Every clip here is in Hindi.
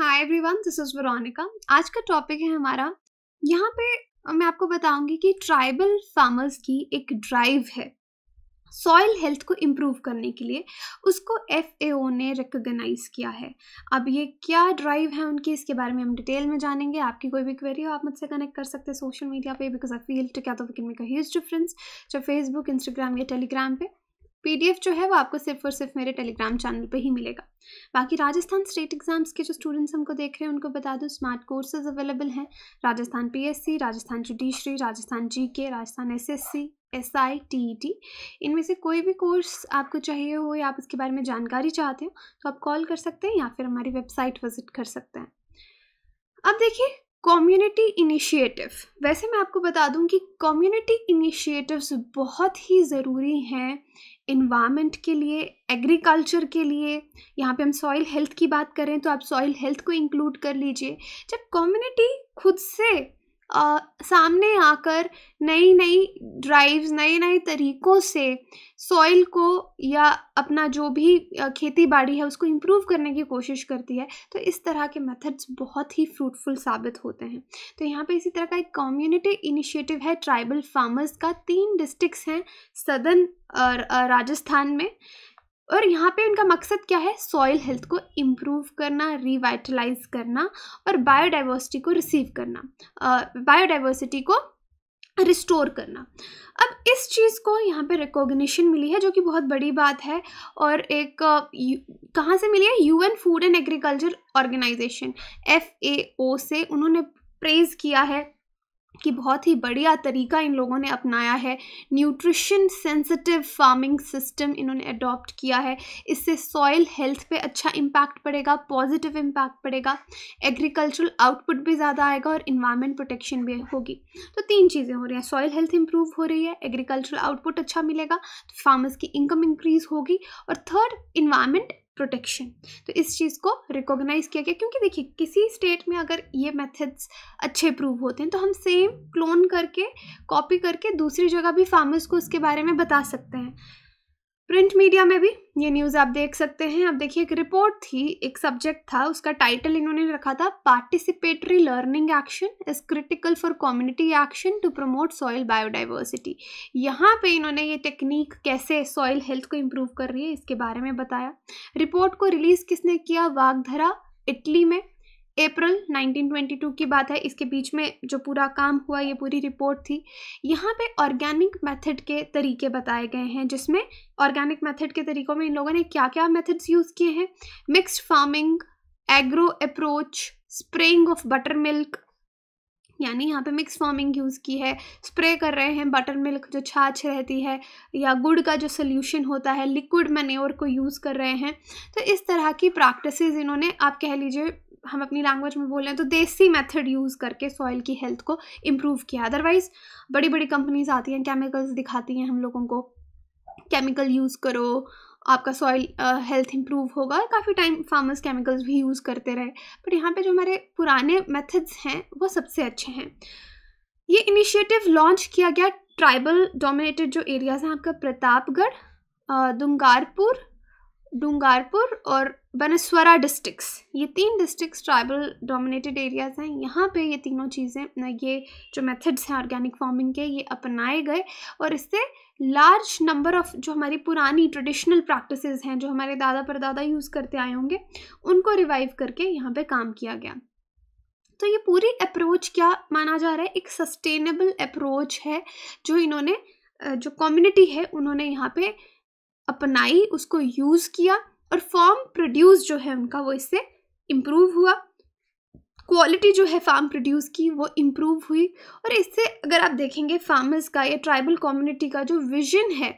Hi everyone this is Veronica आज का टॉपिक है हमारा यहाँ पे मैं आपको बताऊंगी कि ट्राइबल फार्मर्स की एक ड्राइव है सॉइल हेल्थ को इम्प्रूव करने के लिए उसको एफ ने रिकोगनाइज किया है अब ये क्या ड्राइव है उनकी इसके बारे में हम डिटेल में जानेंगे आपकी कोई भी क्वेरी हो आप मुझसे कनेक्ट कर सकते हैं सोशल मीडिया पे बिकॉज आई फील टू क्या तो we make a huge difference चाहे फेसबुक इंस्टाग्राम या टेलीग्राम पे पीडीएफ जो है वो आपको सिर्फ और सिर्फ मेरे टेलीग्राम चैनल पे ही मिलेगा बाकी राजस्थान स्टेट एग्जाम्स के जो स्टूडेंट्स हमको देख रहे हैं उनको बता दूँ स्मार्ट कोर्सेज अवेलेबल हैं Rajasthan PSC Rajasthan judiciary Rajasthan GK Rajasthan SSC S I T E T इनमें से कोई भी कोर्स आपको चाहिए हो या आप इसके बारे में जानकारी चाहते हो तो आप कॉल कर सकते हैं या फिर हमारी वेबसाइट विजिट कर सकते हैं अब देखिए कम्युनिटी इनिशिएटिव वैसे मैं आपको बता दूं कि कम्युनिटी इनिशिएटिव्स बहुत ही ज़रूरी हैं इन्वामेंट के लिए एग्रीकल्चर के लिए यहाँ पे हम सॉइल हेल्थ की बात करें तो आप सॉइल हेल्थ को इंक्लूड कर लीजिए जब कम्युनिटी खुद से आ, सामने आकर नई नई ड्राइव्स नए नए तरीक़ों से सॉइल को या अपना जो भी खेती बाड़ी है उसको इम्प्रूव करने की कोशिश करती है तो इस तरह के मेथड्स बहुत ही फ्रूटफुल साबित होते हैं तो यहाँ पे इसी तरह का एक कम्युनिटी इनिशिएटिव है ट्राइबल फार्मर्स का तीन डिस्ट्रिक्स हैं सदर्न राजस्थान में और यहाँ पे उनका मकसद क्या है सॉइल हेल्थ को इम्प्रूव करना रिवाइटलाइज करना और बायोडाइवर्सिटी को रिसीव करना बायोडाइवर्सिटी को रिस्टोर करना अब इस चीज़ को यहाँ पे रिकॉग्निशन मिली है जो कि बहुत बड़ी बात है और एक कहाँ से मिली है UN food and agriculture organisation F से उन्होंने प्रेज़ किया है कि बहुत ही बढ़िया तरीका इन लोगों ने अपनाया है न्यूट्रिशन सेंसिटिव फार्मिंग सिस्टम इन्होंने अडॉप्ट किया है इससे सॉइल हेल्थ पे अच्छा इम्पैक्ट पड़ेगा पॉजिटिव इम्पैक्ट पड़ेगा एग्रीकल्चरल आउटपुट भी ज़्यादा आएगा और इन्वायरमेंट प्रोटेक्शन भी होगी तो तीन चीज़ें हो रही हैं सॉइल हेल्थ इंप्रूव हो रही है एग्रीकल्चरल आउटपुट अच्छा मिलेगा तो फार्मर्स की इनकम इंक्रीज होगी और थर्ड इन्वायरमेंट प्रोटेक्शन तो इस चीज़ को रिकॉग्नाइज किया गया क्योंकि देखिए किसी स्टेट में अगर ये मेथड्स अच्छे प्रूव होते हैं तो हम सेम क्लोन करके कॉपी करके दूसरी जगह भी फार्मर्स को उसके बारे में बता सकते हैं प्रिंट मीडिया में भी ये न्यूज़ आप देख सकते हैं अब देखिए एक रिपोर्ट थी एक सब्जेक्ट था उसका टाइटल इन्होंने रखा था participatory learning action is critical for community action to promote soil biodiversity यहाँ पे इन्होंने ये टेक्निक कैसे सॉइल हेल्थ को इम्प्रूव कर रही है इसके बारे में बताया रिपोर्ट को रिलीज़ किसने किया वागधरा इटली में अप्रैल 1922 की बात है इसके बीच में जो पूरा काम हुआ ये पूरी रिपोर्ट थी यहाँ पे ऑर्गेनिक मेथड के तरीके बताए गए हैं जिसमें ऑर्गेनिक मेथड के तरीक़ों में इन लोगों ने क्या क्या मेथड्स यूज़ किए हैं mixed farming agro approach spraying of buttermilk यानी यहाँ पे मिक्स फार्मिंग यूज़ की है स्प्रे कर रहे हैं बटर मिल्क जो छाछ रहती है या गुड़ का जो सोल्यूशन होता है लिक्विड मैन्योर को यूज़ कर रहे हैं तो इस तरह की प्रैक्टिसेस इन्होंने आप कह लीजिए हम अपनी लैंग्वेज में बोल रहे हैं तो देसी मेथड यूज़ करके सॉइल की हेल्थ को इम्प्रूव किया अदरवाइज़ बड़ी बड़ी कंपनीज आती हैं केमिकल्स दिखाती हैं हम लोगों को केमिकल यूज़ करो आपका सॉइल हेल्थ इम्प्रूव होगा काफ़ी टाइम फार्मर्स केमिकल्स भी यूज़ करते रहे बट यहाँ पे जो हमारे पुराने मेथड्स हैं वो सबसे अच्छे हैं ये इनिशिएटिव लॉन्च किया गया ट्राइबल डोमिनेटेड जो एरियाज़ हैं आपका प्रतापगढ़ दुंगारपुर डूंगारपुर और बनस्वरा डिस्ट्रिक्स ये तीन डिस्ट्रिक्स ट्राइबल डोमिनेटेड एरियाज़ हैं यहाँ पे ये तीनों चीज़ें ये जो मेथड्स हैं ऑर्गेनिक फार्मिंग के ये अपनाए गए और इससे लार्ज नंबर ऑफ जो हमारी पुरानी ट्रेडिशनल प्रैक्टिसेस हैं जो हमारे दादा परदादा यूज़ करते आए होंगे उनको रिवाइव करके यहाँ पे काम किया गया तो ये पूरी अप्रोच क्या माना जा रहा है एक सस्टेनेबल अप्रोच है जो इन्होंने जो कम्युनिटी है उन्होंने यहाँ पे अपनाई उसको यूज़ किया और फॉर्म प्रोड्यूस जो है उनका वो इससे इम्प्रूव हुआ क्वालिटी जो है फार्म प्रोड्यूस की वो इम्प्रूव हुई और इससे अगर आप देखेंगे फार्मर्स का या ट्राइबल कम्युनिटी का जो विजन है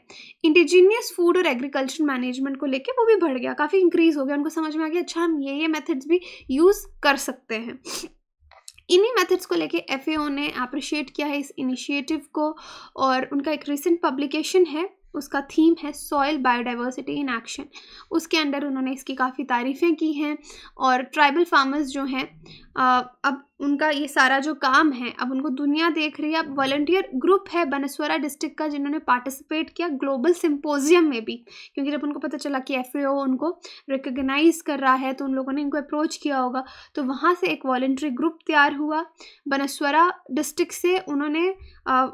इंडिजीनियस फूड और एग्रीकल्चर मैनेजमेंट को लेके वो भी बढ़ गया काफ़ी इंक्रीज हो गया उनको समझ में आ गया अच्छा हम ये ये मेथड्स भी यूज़ कर सकते हैं इन्हीं मेथड्स को लेके एफ ने अप्रिशिएट किया है इस इनिशिएटिव को और उनका एक रिसेंट पब्लिकेशन है उसका थीम है सॉयल बायोडाइवर्सिटी इन एक्शन उसके अंडर उन्होंने इसकी काफ़ी तारीफ़ें की हैं और ट्राइबल फार्मर्स जो हैं अब उनका ये सारा जो काम है अब उनको दुनिया देख रही है अब वॉल्टियर ग्रुप है बनसवरा डिस्ट्रिक्ट का जिन्होंने पार्टिसिपेट किया ग्लोबल सिम्पोजियम में भी क्योंकि जब उनको पता चला कि एफ उनको रिकग्नाइज कर रहा है तो उन लोगों ने इनको अप्रोच किया होगा तो वहाँ से एक वॉल्ट्री ग्रुप तैयार हुआ बनसवरा डिस्ट्रिक्ट से उन्होंने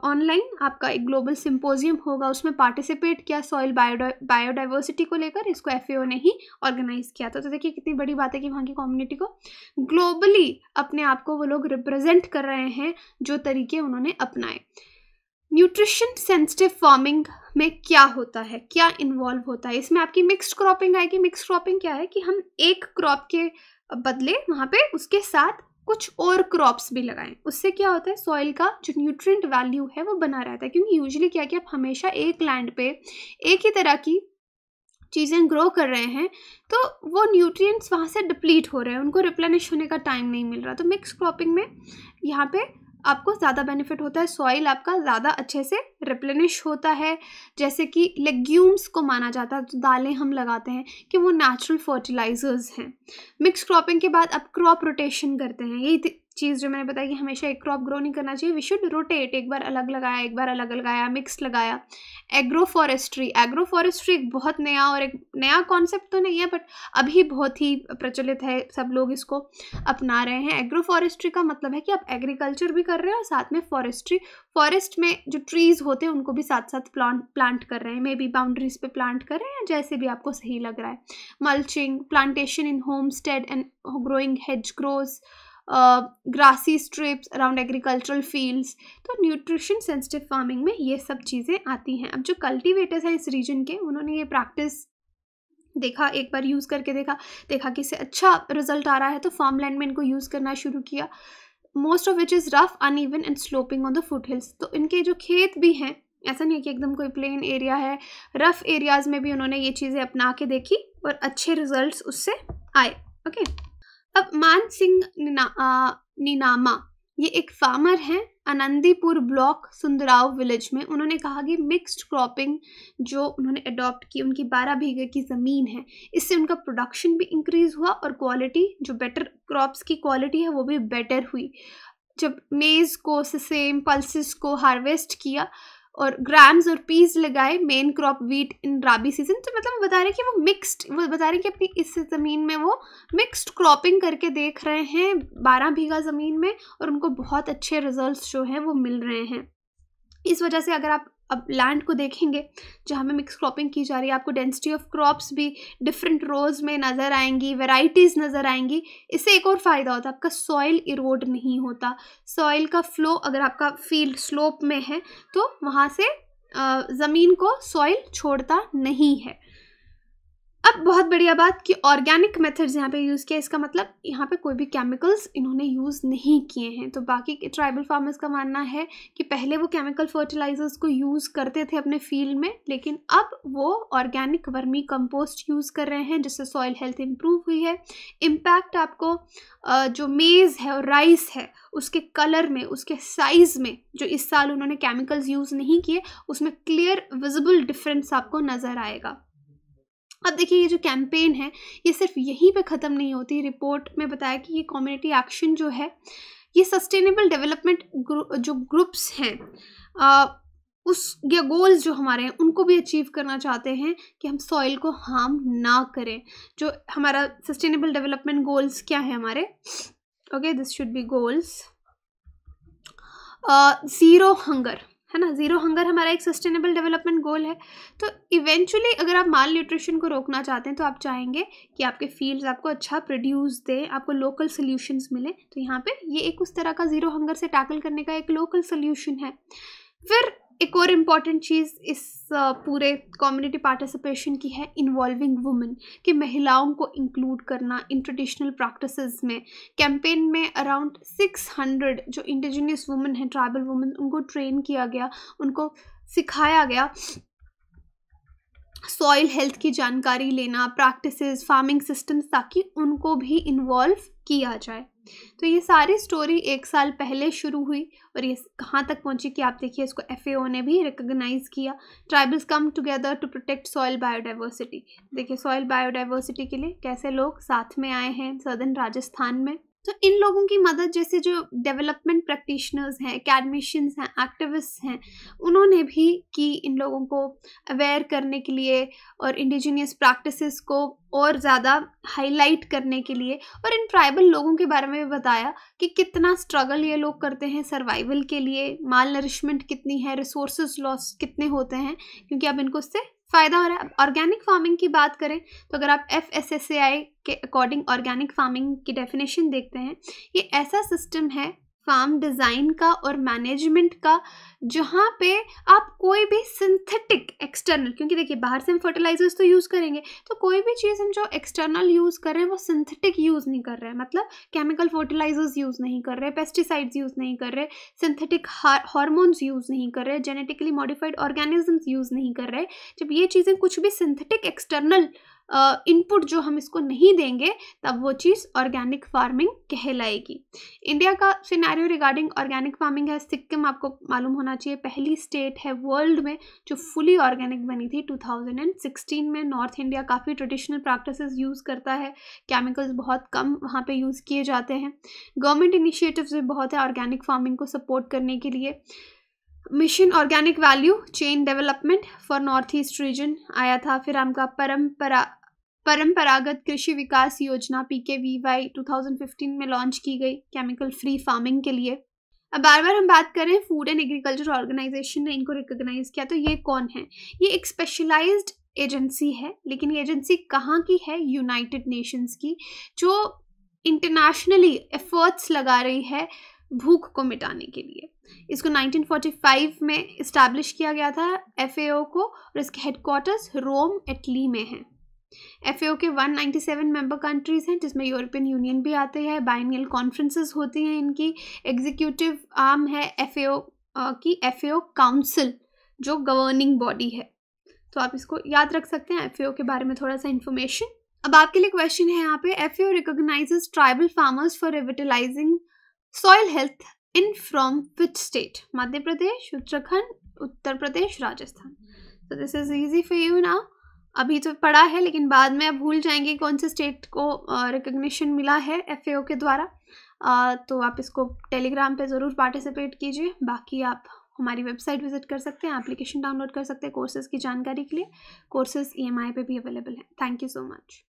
ऑनलाइन आपका एक ग्लोबल सिम्पोजियम होगा उसमें पार्टिसिपेट किया सॉइल बायोडाइवर्सिटी को लेकर इसको एफ ने ही ऑर्गेनाइज़ किया था तो, तो देखिए कितनी बड़ी बात है कि वहाँ की कम्युनिटी को ग्लोबली अपने आप को वो लोग रिप्रेजेंट कर रहे हैं जो तरीके उन्होंने अपनाए न्यूट्रिशन सेंसिटिव फार्मिंग में क्या होता है क्या इन्वॉल्व होता है इसमें आपकी मिक्स्ड क्रॉपिंग आएगी मिक्स क्रॉपिंग क्या है कि हम एक क्रॉप के बदले वहाँ पे उसके साथ कुछ और क्रॉप्स भी लगाएं उससे क्या होता है सॉइल का जो न्यूट्रिएंट वैल्यू है वो बना रहता है क्योंकि यूजुअली क्या कि आप हमेशा एक लैंड पे एक ही तरह की चीज़ें ग्रो कर रहे हैं तो वो न्यूट्रिएंट्स वहाँ से डिप्लीट हो रहे हैं उनको रिप्लेनिश होने का टाइम नहीं मिल रहा तो मिक्स क्रॉपिंग में यहाँ पे आपको ज़्यादा बेनिफिट होता है सॉइल आपका ज़्यादा अच्छे से रिप्लेनिश होता है जैसे कि लेग्यूम्स को माना जाता है तो दालें हम लगाते हैं कि वो नेचुरल फर्टिलाइजर्स हैं मिक्स क्रॉपिंग के बाद आप क्रॉप रोटेशन करते हैं यही चीज़ जो मैंने बताई कि हमेशा एक क्रॉप ग्रो नहीं करना चाहिए वी शुड रोटेट एक बार अलग लगाया एक बार अलग लगाया मिक्स लगाया एग्रो फॉरेस्ट्री एग्रो फॉरेस्ट्री एक बहुत नया और एक नया कॉन्सेप्ट तो नहीं है बट अभी बहुत ही प्रचलित है सब लोग इसको अपना रहे हैं एग्रो फॉरेस्ट्री का मतलब है कि आप एग्रीकल्चर भी कर रहे हो और साथ में फॉरेस्ट्री फॉरेस्ट में जो ट्रीज़ होते हैं उनको भी साथ साथ प्लांट प्लांट कर रहे हैं मे बी बाउंड्रीज पे प्लांट कर रहे हैं जैसे भी आपको सही लग रहा है mulching plantation in homestead and growing hedge grows grassy strips around agricultural fields तो न्यूट्रिशन सेंसिटिव फार्मिंग में ये सब चीज़ें आती हैं अब जो कल्टीवेटर्स हैं इस रीजन के उन्होंने ये प्रैक्टिस देखा एक बार यूज़ करके देखा देखा कि इससे अच्छा रिजल्ट आ रहा है तो फार्म लैंड में इनको यूज़ करना शुरू किया most of which is rough uneven and sloping on the foothills तो इनके जो खेत भी हैं ऐसा नहीं है कि एकदम कोई प्लेन एरिया है रफ़ एरियाज़ में भी उन्होंने ये चीज़ें अपना के देखी और अच्छे रिजल्ट उससे आए ओके okay? अब मान सिंह निनामा ये एक फार्मर हैं आनंदीपुर ब्लॉक सुंदराव विलेज में उन्होंने कहा कि मिक्स्ड क्रॉपिंग जो उन्होंने अडॉप्ट की उनकी बारह बीघे की ज़मीन है इससे उनका प्रोडक्शन भी इंक्रीज़ हुआ और क्वालिटी जो बेटर क्रॉप्स की क्वालिटी है वो भी बेटर हुई जब मेज़ को सेम पल्सिस को हार्वेस्ट किया और ग्राम्स और पीस लगाए main crop wheat in rabi season तो मतलब वो बता रहे हैं कि वो मिक्स्ड वो बता रहे हैं कि अपनी इस ज़मीन में वो मिक्स्ड क्रॉपिंग करके देख रहे हैं बारह बीघा ज़मीन में और उनको बहुत अच्छे रिजल्ट जो हैं वो मिल रहे हैं इस वजह से अगर आप अब लैंड को देखेंगे जहाँ में मिक्स क्रॉपिंग की जा रही है आपको डेंसिटी ऑफ क्रॉप्स भी डिफरेंट रोज में नज़र आएंगी वेराइटीज़ नज़र आएंगी इससे एक और फ़ायदा होता है आपका सॉइल इरोड नहीं होता सॉइल का फ्लो अगर आपका फील्ड स्लोप में है तो वहाँ से ज़मीन को सॉइल छोड़ता नहीं है अब बहुत बढ़िया बात कि ऑर्गेनिक मेथड्स यहाँ पे यूज़ किया इसका मतलब यहाँ पे कोई भी केमिकल्स इन्होंने यूज़ नहीं किए हैं तो बाकी के ट्राइबल फार्मर्स का मानना है कि पहले वो केमिकल फर्टिलाइजर्स को यूज़ करते थे अपने फील्ड में लेकिन अब वो ऑर्गेनिक वर्मी कंपोस्ट यूज़ कर रहे हैं जिससे सॉइल हेल्थ इम्प्रूव हुई है इम्पैक्ट आपको जो मेज़ है और राइस है उसके कलर में उसके साइज़ में जो इस साल उन्होंने केमिकल्स यूज़ नहीं किए उसमें क्लियर विजिबल डिफरेंस आपको नज़र आएगा अब देखिए ये जो कैंपेन है ये सिर्फ यहीं पे ख़त्म नहीं होती रिपोर्ट में बताया कि ये कम्युनिटी एक्शन जो है ये सस्टेनेबल डेवलपमेंट ग्रु, जो ग्रुप्स हैं उस या गोल्स जो हमारे हैं उनको भी अचीव करना चाहते हैं कि हम सॉइल को हार्म ना करें जो हमारा सस्टेनेबल डेवलपमेंट गोल्स क्या है हमारे okay this should be goals zero hunger है ना ज़ीरो हंगर हमारा एक सस्टेनेबल डेवलपमेंट गोल है तो इवेंचुअली अगर आप माल न्यूट्रिशन को रोकना चाहते हैं तो आप चाहेंगे कि आपके फील्ड्स आपको अच्छा प्रोड्यूस दें आपको लोकल सोल्यूशंस मिले तो यहाँ पे ये एक उस तरह का ज़ीरो हंगर से टैकल करने का एक लोकल सोल्यूशन है फिर एक और इम्पॉर्टेंट चीज़ इस पूरे कम्युनिटी पार्टिसिपेशन की है इन्वॉल्विंग वुमेन कि महिलाओं को इंक्लूड करना इन ट्रेडिशनल प्रैक्टिस में कैंपेन में अराउंड 600 जो इंडिजिनियस वुमेन हैं ट्राइबल वुमेन उनको ट्रेन किया गया उनको सिखाया गया सॉइल हेल्थ की जानकारी लेना प्रैक्टिसेस फार्मिंग सिस्टम्स ताकि उनको भी इन्वॉल्व किया जाए तो ये सारी स्टोरी एक साल पहले शुरू हुई और ये कहाँ तक पहुँची कि आप देखिए इसको एफ ने भी रिकग्नाइज़ किया tribals come together to protect soil biodiversity देखिए सॉयल बायोडाइवर्सिटी के लिए कैसे लोग साथ में आए हैं सदर्न राजस्थान में तो इन लोगों की मदद जैसे जो डेवलपमेंट प्रैक्टिशनर्स हैं अकेडमिशंस हैं एक्टिविस्ट हैं उन्होंने भी की इन लोगों को अवेयर करने के लिए और इंडिजीनियस प्रैक्टिसेस को और ज़्यादा हाईलाइट करने के लिए और इन ट्राइबल लोगों के बारे में भी बताया कि कितना स्ट्रगल ये लोग करते हैं सर्वाइवल के लिए माल नरिशमेंट कितनी है रिसोर्स लॉस कितने होते हैं क्योंकि अब इनको इससे फ़ायदा हो रहा है ऑर्गेनिक फार्मिंग की बात करें तो अगर आप F S S A I के अकॉर्डिंग ऑर्गेनिक फार्मिंग की डेफिनेशन देखते हैं ये ऐसा सिस्टम है फार्म डिज़ाइन का और मैनेजमेंट का जहाँ पे आप कोई भी सिंथेटिक एक्सटर्नल क्योंकि देखिए बाहर से हम फर्टिलाइजर्स तो यूज़ करेंगे तो कोई भी चीज़ हम जो एक्सटर्नल यूज़ कर रहे हैं वो सिंथेटिक यूज़ नहीं कर रहे हैं मतलब केमिकल फर्टिलाइजर्स यूज़ नहीं कर रहे पेस्टिसाइड्स यूज़ नहीं कर रहे सिंथेटिक हार्मोन्स यूज़ नहीं कर रहे जेनेटिकली मॉडिफाइड ऑर्गेनिजम्स यूज़ नहीं कर रहे जब ये चीज़ें कुछ भी सिंथेटिक एक्सटर्नल इनपुट जो हम इसको नहीं देंगे तब वो चीज़ ऑर्गेनिक फार्मिंग कहलाएगी इंडिया का सिनेरियो रिगार्डिंग ऑर्गेनिक फार्मिंग है सिक्किम आपको मालूम होना चाहिए पहली स्टेट है वर्ल्ड में जो फुली ऑर्गेनिक बनी थी 2016 में नॉर्थ इंडिया काफ़ी ट्रेडिशनल प्रैक्टिसेस यूज़ करता है केमिकल्स बहुत कम वहाँ पर यूज़ किए जाते हैं गवर्नमेंट इनिशिएटिव्स भी बहुत है ऑर्गेनिक फार्मिंग को सपोर्ट करने के लिए mission organic value chain development for north east region आया था फिर आपका परम्परा परंपरागत कृषि विकास योजना P K V Y two में लॉन्च की गई केमिकल फ्री फार्मिंग के लिए अब बार बार हम बात करें फूड एंड एग्रीकल्चर ऑर्गेनाइजेशन ने इनको रिकोगनाइज किया तो ये कौन है ये एक स्पेशलाइज्ड एजेंसी है लेकिन ये एजेंसी कहाँ की है यूनाइटेड नेशंस की जो इंटरनेशनली एफर्ट्स लगा रही है भूख को मिटाने के लिए इसको 1945 में इस्टेब्लिश किया गया था एफ को और इसके हेडक्वार्टर्स रोम इटली में हैं एफ के 197 मेंबर कंट्रीज़ हैं जिसमें यूरोपियन यूनियन भी आते हैं बाइनियल कॉन्फ्रेंसेस होती हैं इनकी एग्जीक्यूटिव आर्म है एफ की एफ काउंसिल जो गवर्निंग बॉडी है तो आप इसको याद रख सकते हैं एफ के बारे में थोड़ा सा इन्फॉर्मेशन अब आपके लिए क्वेश्चन है यहाँ पे F A recognizes tribal farmers for revitalizing soil health in from which state Madhya Pradesh Uttarakhand Uttar Pradesh Rajasthan तो this is easy for you ना अभी तो पढ़ा है लेकिन बाद में आप भूल जाएंगे कौन से स्टेट को रिकग्निशन uh, मिला है एफ के द्वारा uh, तो आप इसको टेलीग्राम पे ज़रूर पार्टिसिपेट कीजिए बाकी आप हमारी वेबसाइट विजिट कर सकते हैं एप्लीकेशन डाउनलोड कर सकते हैं कोर्सेज़ की जानकारी के लिए कोर्सेज़ ई e पे भी अवेलेबल है थैंक यू सो मच